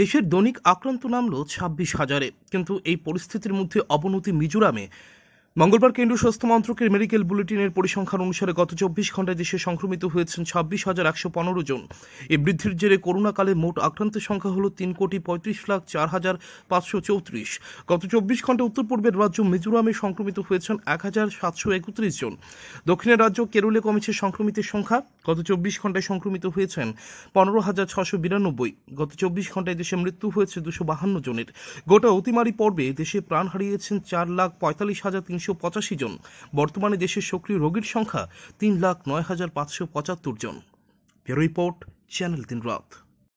দেশের দৈনিক আক্রান্ত নামল ছাব্বিশ হাজারে কিন্তু এই পরিস্থিতির মধ্যে অবনতি মিজোরামে মঙ্গলবার কেন্দ্রীয় স্বাস্থ্য মন্ত্রকের মেডিকেল বুলেটিনের পরিসংখ্যান অনুসারে গত চব্বিশ ঘন্টায় দেশে সংক্রমিত হয়েছেন ছাব্বিশ হাজার একশো পনেরো জন এ বৃদ্ধির জেরে করোনাকালে মোট আক্রান্তের সংখ্যা হল তিন কোটি পঁয়ত্রিশ লাখ চার হাজার পাঁচশো চৌত্রিশ গত চব্বিশ ঘন্টায় উত্তর পূর্বের রাজ্য মিজোরামে সংক্রমিত হয়েছেন এক হাজার সাতশো একত্রিশ জন দক্ষিণের রাজ্য কেরলে কমেছে সংক্রমিতের সংখ্যা গত চব্বিশ ঘন্টায় সংক্রমিত হয়েছেন পনেরো হাজার ছশো বিরানব্বই গত চব্বিশ ঘন্টায় দেশে মৃত্যু হয়েছে দুশো বাহান্ন জনের গোটা অতিমারি পর্বে দেশে প্রাণ হারিয়েছেন চার লাখ পঁয়তাল্লিশ হাজার তিনশো পঁচাশি জন বর্তমানে দেশের সক্রিয় রোগীর সংখ্যা তিন লাখ নয় হাজার পাঁচশো পঁচাত্তর জন রিপোর্ট চ্যানেল তিন রাত